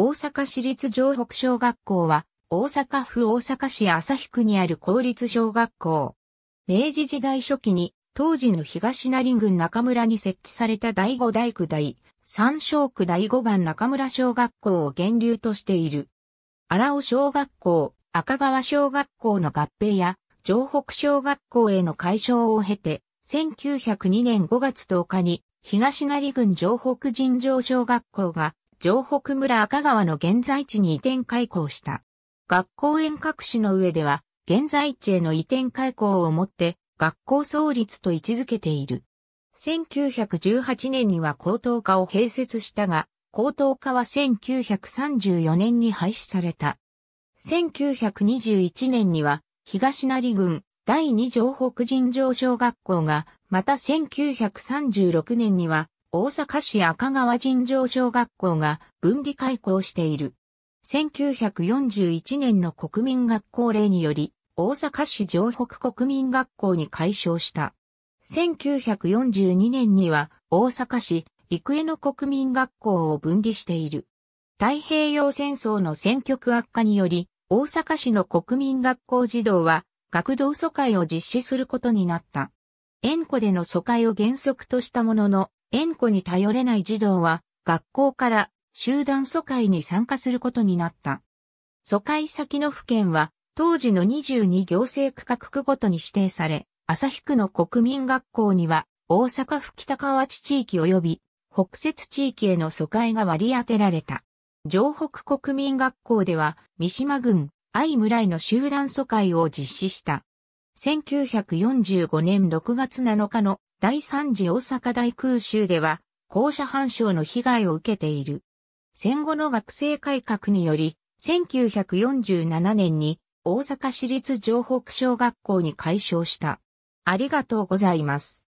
大阪市立城北小学校は、大阪府大阪市旭区にある公立小学校。明治時代初期に、当時の東成郡中村に設置された第五大区第三小区第五番中村小学校を源流としている。荒尾小学校、赤川小学校の合併や、城北小学校への改称を経て、1902年5月10日に、東成郡城北尋常小学校が城北村赤川の現在地に移転開校した。学校遠隔市の上では、現在地への移転開校をもって、学校創立と位置づけている。1918年には高等科を併設したが、高等科は1934年に廃止された。1921年には、東成郡第二城北人城小学校が、また1936年には、大阪市赤川尋常小学校が分離開校している。1941年の国民学校令により、大阪市城北国民学校に改称した。1942年には大阪市育江の国民学校を分離している。太平洋戦争の戦局悪化により、大阪市の国民学校児童は学童疎開を実施することになった。縁故での疎開を原則としたものの、縁故に頼れない児童は学校から集団疎開に参加することになった。疎開先の府県は当時の22行政区画区ごとに指定され、旭区の国民学校には大阪府北河地地域及び北摂地域への疎開が割り当てられた。城北国民学校では三島郡愛村への集団疎開を実施した。1945年6月7日の第三次大阪大空襲では、校舎反省の被害を受けている。戦後の学生改革により、1947年に大阪市立城北小学校に改称した。ありがとうございます。